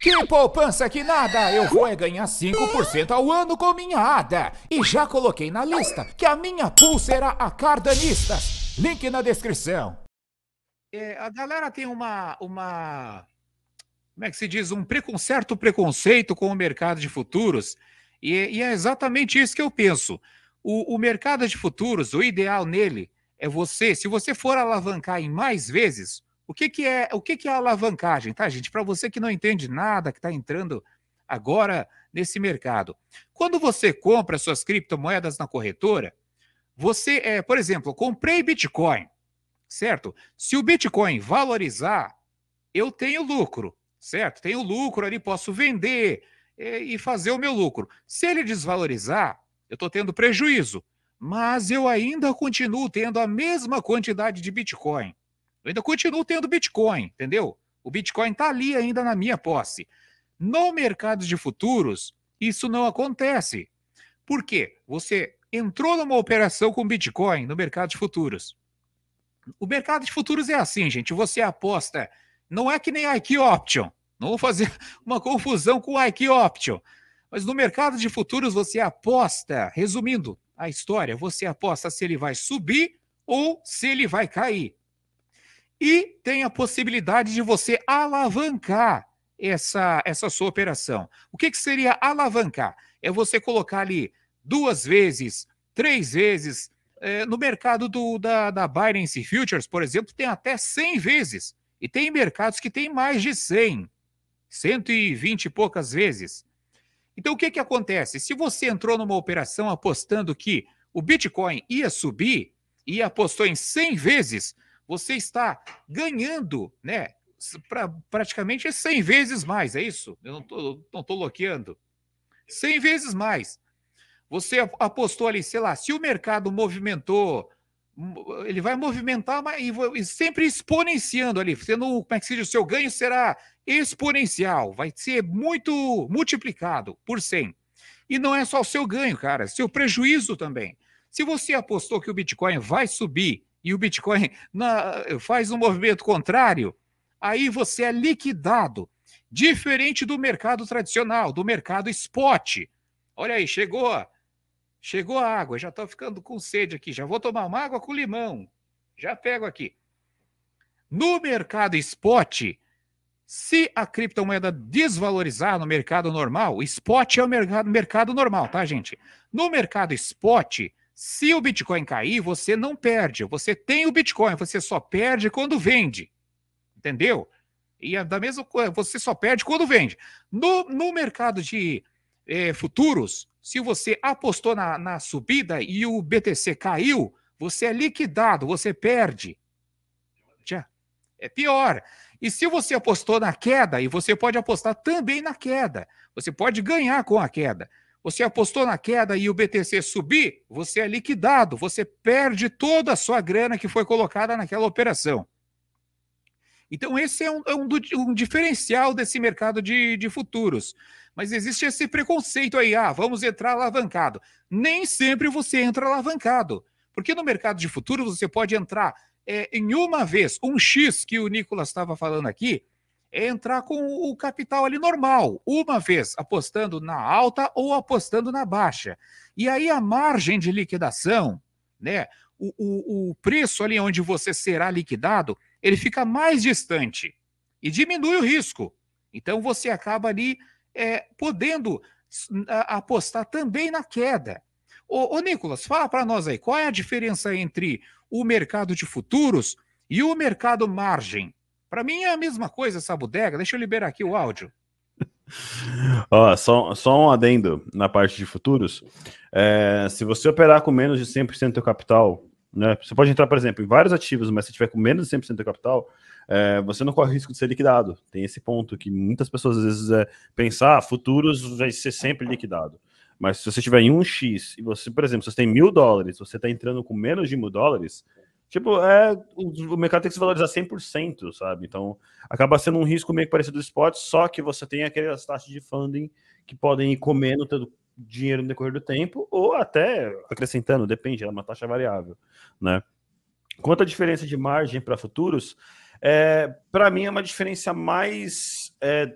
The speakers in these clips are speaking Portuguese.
Que poupança que nada! Eu vou é ganhar 5% ao ano com minha ADA! E já coloquei na lista que a minha pool será a Cardanistas. Link na descrição. É, a galera tem uma, uma. Como é que se diz? Um certo preconceito com o mercado de futuros. E, e é exatamente isso que eu penso. O, o mercado de futuros, o ideal nele é você, se você for alavancar em mais vezes, o que, que é o que, que é alavancagem, tá, gente? Para você que não entende nada, que está entrando agora nesse mercado. Quando você compra suas criptomoedas na corretora, você, é, por exemplo, comprei Bitcoin, certo? Se o Bitcoin valorizar, eu tenho lucro, certo? Tenho lucro ali, posso vender é, e fazer o meu lucro. Se ele desvalorizar, eu estou tendo prejuízo, mas eu ainda continuo tendo a mesma quantidade de Bitcoin. Eu ainda continuo tendo Bitcoin, entendeu? O Bitcoin está ali ainda na minha posse. No mercado de futuros, isso não acontece. Por quê? Você entrou numa operação com Bitcoin no mercado de futuros. O mercado de futuros é assim, gente. Você aposta. Não é que nem a IQ Option. Não vou fazer uma confusão com a IQ Option. Mas no mercado de futuros você aposta, resumindo a história, você aposta se ele vai subir ou se ele vai cair e tem a possibilidade de você alavancar essa, essa sua operação. O que, que seria alavancar? É você colocar ali duas vezes, três vezes. É, no mercado do, da, da Binance Futures, por exemplo, tem até 100 vezes. E tem mercados que tem mais de 100, 120 e poucas vezes. Então, o que, que acontece? Se você entrou numa operação apostando que o Bitcoin ia subir e apostou em 100 vezes, você está ganhando, né? Pra, praticamente 100 vezes mais, é isso? Eu não estou não tô bloqueando. 100 vezes mais. Você apostou ali, sei lá, se o mercado movimentou, ele vai movimentar mas, e sempre exponenciando ali, sendo, como é que se diz, o seu ganho será exponencial, vai ser muito multiplicado por 100. E não é só o seu ganho, cara, é seu prejuízo também. Se você apostou que o Bitcoin vai subir e o Bitcoin na, faz um movimento contrário, aí você é liquidado. Diferente do mercado tradicional, do mercado spot. Olha aí, chegou. Chegou a água, já estou ficando com sede aqui. Já vou tomar uma água com limão. Já pego aqui. No mercado spot, se a criptomoeda desvalorizar no mercado normal, spot é o mercado, mercado normal, tá, gente? No mercado spot, se o Bitcoin cair, você não perde. Você tem o Bitcoin, você só perde quando vende. Entendeu? E é da mesma coisa, você só perde quando vende. No, no mercado de é, futuros, se você apostou na, na subida e o BTC caiu, você é liquidado, você perde. Já. É pior. E se você apostou na queda, e você pode apostar também na queda, você pode ganhar com a queda. Você apostou na queda e o BTC subir, você é liquidado, você perde toda a sua grana que foi colocada naquela operação. Então, esse é um, é um, um diferencial desse mercado de, de, futuros. Mas existe esse preconceito aí, ah, vamos entrar alavancado. Nem sempre você entra alavancado, porque no mercado de futuros você pode entrar é, em uma vez, um X que o Nicolas estava falando aqui, é entrar com o capital ali normal, uma vez apostando na alta ou apostando na baixa. E aí a margem de liquidação, né? O, o, o preço ali onde você será liquidado, ele fica mais distante e diminui o risco. Então você acaba ali é, podendo apostar também na queda. Ô, ô Nicolas, fala para nós aí, qual é a diferença entre o mercado de futuros e o mercado margem? Para mim é a mesma coisa essa bodega. Deixa eu liberar aqui o áudio. Ó, só, só um adendo na parte de futuros. É, se você operar com menos de 100% do capital, né, você pode entrar, por exemplo, em vários ativos, mas se tiver com menos de 100% do capital, é, você não corre risco de ser liquidado. Tem esse ponto que muitas pessoas às vezes é, pensar, ah, futuros vai ser sempre liquidado. Mas se você tiver em 1x e você, por exemplo, se você tem mil dólares, você está entrando com menos de mil dólares, Tipo, é, o, o mercado tem que se valorizar 100%, sabe? Então, acaba sendo um risco meio que parecido do esporte, só que você tem aquelas taxas de funding que podem ir comendo todo dinheiro no decorrer do tempo, ou até acrescentando, depende, é uma taxa variável, né? Quanto à diferença de margem para futuros, é, para mim é uma diferença mais é,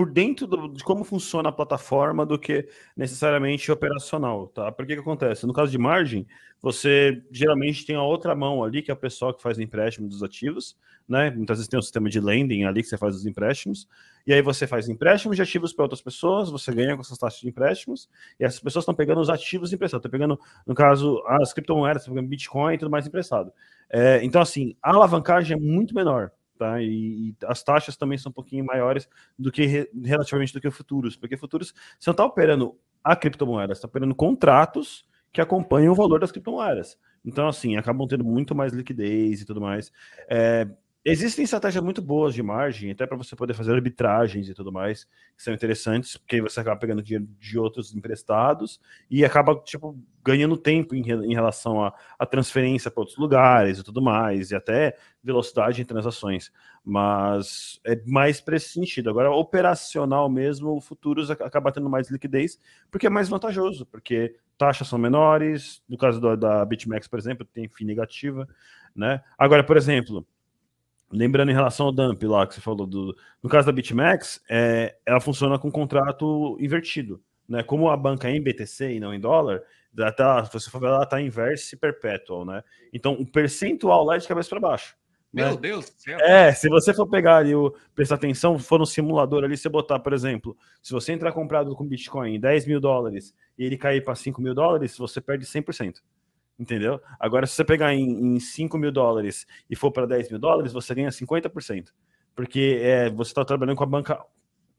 por dentro do, de como funciona a plataforma do que necessariamente operacional, tá? Porque que acontece? No caso de margem, você geralmente tem a outra mão ali, que é o pessoal que faz o empréstimo dos ativos, né? Muitas vezes tem um sistema de lending ali que você faz os empréstimos, e aí você faz empréstimos de ativos para outras pessoas, você ganha com essas taxas de empréstimos, e essas pessoas estão pegando os ativos emprestados, estão tá pegando, no caso, as criptomoedas, estão tá pegando Bitcoin e tudo mais emprestado. É, então, assim, a alavancagem é muito menor tá? E, e, as taxas também são um pouquinho maiores do que relativamente do que futuros, porque futuros você não está operando a criptomoeda, está operando contratos que acompanham o valor das criptomoedas. Então, assim, acabam tendo muito mais liquidez e tudo mais. É, Existem estratégias muito boas de margem, até para você poder fazer arbitragens e tudo mais, que são interessantes, porque você acaba pegando dinheiro de outros emprestados e acaba tipo, ganhando tempo em, em relação à transferência para outros lugares e tudo mais, e até velocidade em transações. Mas é mais para esse sentido. Agora, operacional mesmo, o futuros acaba tendo mais liquidez, porque é mais vantajoso, porque taxas são menores. No caso da, da BitMEX, por exemplo, tem FII negativa. Né? Agora, por exemplo lembrando em relação ao dump lá que você falou, do, no caso da BitMEX, é, ela funciona com contrato invertido. Né? Como a banca é em BTC e não em dólar, se você for ver, ela está inverse perpetual. Né? Então, o percentual lá é de cabeça para baixo. Né? Meu né? Deus do céu. É, se você for pegar ali, o, prestar atenção, for no simulador ali, você botar, por exemplo, se você entrar comprado com Bitcoin 10 mil dólares e ele cair para 5 mil dólares, você perde 100%. Entendeu? Agora, se você pegar em, em 5 mil dólares e for para 10 mil dólares, você ganha 50%. Porque é, você está trabalhando com a banca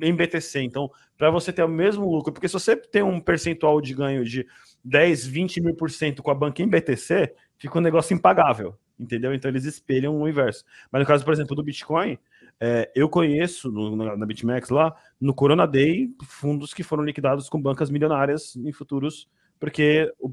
em BTC. Então, para você ter o mesmo lucro, porque se você tem um percentual de ganho de 10, 20 mil por cento com a banca em BTC, fica um negócio impagável. Entendeu? Então, eles espelham o inverso. Mas no caso, por exemplo, do Bitcoin, é, eu conheço no, na, na, BitMEX lá, no Corona Day, fundos que foram liquidados com bancas milionárias em futuros, porque o,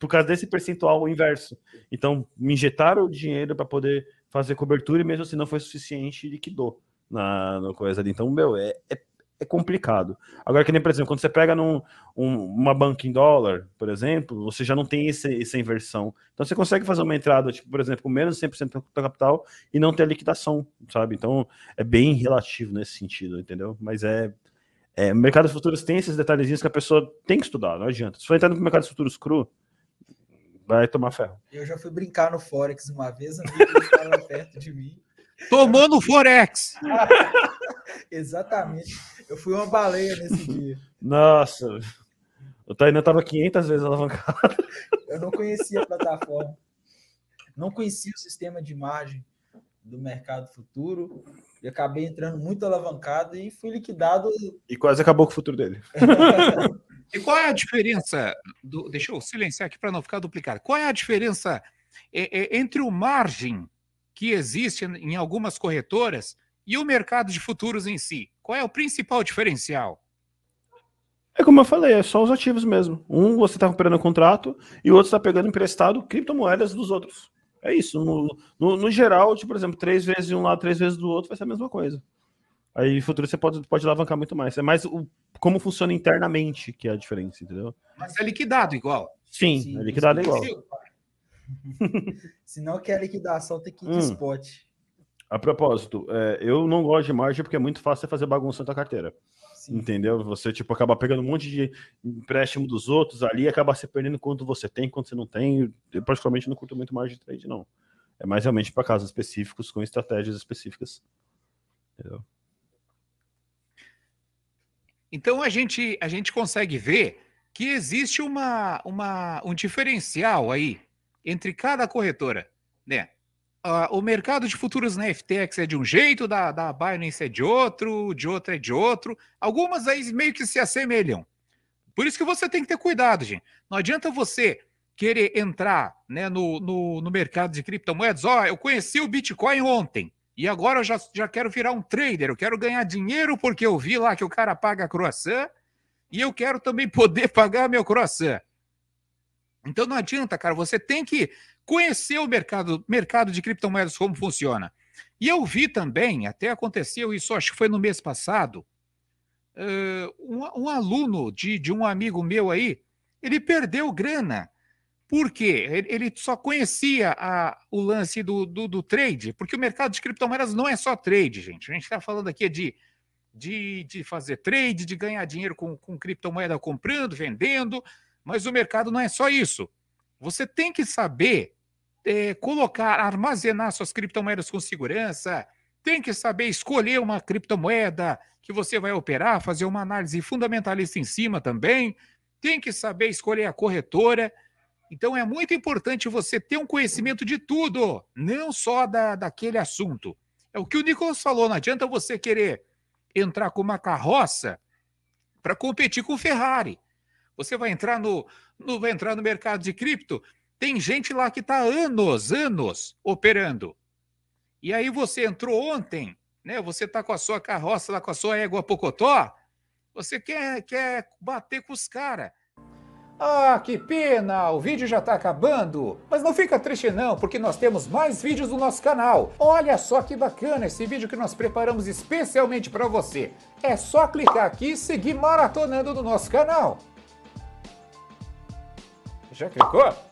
por causa desse percentual inverso. Então, me injetaram o dinheiro para poder fazer cobertura e mesmo assim não foi suficiente, liquidou na, na coisa ali. Então, meu, é, é, é, complicado. Agora, que nem, por exemplo, quando você pega num, um, uma banca em dólar, por exemplo, você já não tem esse, essa inversão. Então, você consegue fazer uma entrada, tipo, por exemplo, com menos de 100% do capital e não ter liquidação, sabe? Então, é bem relativo nesse sentido, entendeu? Mas é, é, mercados futuros tem esses detalhezinhos que a pessoa tem que estudar, não adianta. Se for entrar no mercado futuros cru, Vai tomar ferro. Eu já fui brincar no Forex uma vez, um amigo perto de mim. Tomou no Forex! Exatamente. Eu fui uma baleia nesse dia. Nossa, o Tainan estava 500 vezes alavancado. Eu não conhecia a plataforma. Não conhecia o sistema de margem do mercado futuro. E acabei entrando muito alavancado e fui liquidado. E quase acabou com o futuro dele. e qual é a diferença do, deixa eu silenciar aqui para não ficar duplicado. Qual é a diferença é, é, entre o margem que existe em algumas corretoras e o mercado de futuros em si? Qual é o principal diferencial? É como eu falei, é só os ativos mesmo. Um você está comprando contrato e o outro está pegando emprestado criptomoedas dos outros. É isso. No, no, no geral, tipo, por exemplo, três vezes de um lado, três vezes do outro, vai ser a mesma coisa. Aí no futuro você pode, pode alavancar muito mais. É mais o, como funciona internamente que é a diferença, entendeu? Mas é liquidado igual. Sim, Sim é liquidado igual. Se não quer só tem que ir hum. de spot. A propósito, é, eu não gosto de margem porque é muito fácil você fazer bagunça na tua carteira. Sim. Entendeu? Você tipo acaba pegando um monte de empréstimo dos outros ali e acaba se perdendo quanto você tem, quanto você não tem. Eu particularmente não curto muito margem de trade, não. É mais realmente para casos específicos, com estratégias específicas. Entendeu? Então a gente, a gente consegue ver que existe uma, uma, um diferencial aí entre cada corretora, né? Uh, o mercado de futuros na FTX é de um jeito, da, da Binance é de outro, de outra é de outro. Algumas aí meio que se assemelham. Por isso que você tem que ter cuidado, gente. Não adianta você querer entrar né, no, no, no mercado de criptomoedas. Ó, oh, eu conheci o Bitcoin ontem. E agora eu já, já quero virar um trader, eu quero ganhar dinheiro porque eu vi lá que o cara paga croissant e eu quero também poder pagar meu croissant. Então não adianta, cara, você tem que conhecer o mercado, mercado de criptomoedas, como funciona. E eu vi também, até aconteceu isso, acho que foi no mês passado, uh, um, um, aluno de, de um amigo meu aí, ele perdeu grana por quê? Ele só conhecia a, o lance do, do, do, trade, porque o mercado de criptomoedas não é só trade, gente. A gente está falando aqui de, de, de fazer trade, de ganhar dinheiro com, com criptomoeda comprando, vendendo, mas o mercado não é só isso. Você tem que saber é, colocar, armazenar suas criptomoedas com segurança, tem que saber escolher uma criptomoeda que você vai operar, fazer uma análise fundamentalista em cima também, tem que saber escolher a corretora então é muito importante você ter um conhecimento de tudo, não só da, daquele assunto. É o que o Nicolas falou, não adianta você querer entrar com uma carroça para competir com o Ferrari. Você vai entrar no, no vai entrar no mercado de cripto, tem gente lá que está anos, anos operando. E aí você entrou ontem, né? Você está com a sua carroça lá, com a sua égua Pocotó, você quer, quer bater com os caras. Ah, que pena, o vídeo já está acabando. Mas não fica triste não, porque nós temos mais vídeos no nosso canal. Olha só que bacana esse vídeo que nós preparamos especialmente para você. É só clicar aqui e seguir maratonando no nosso canal. Já clicou?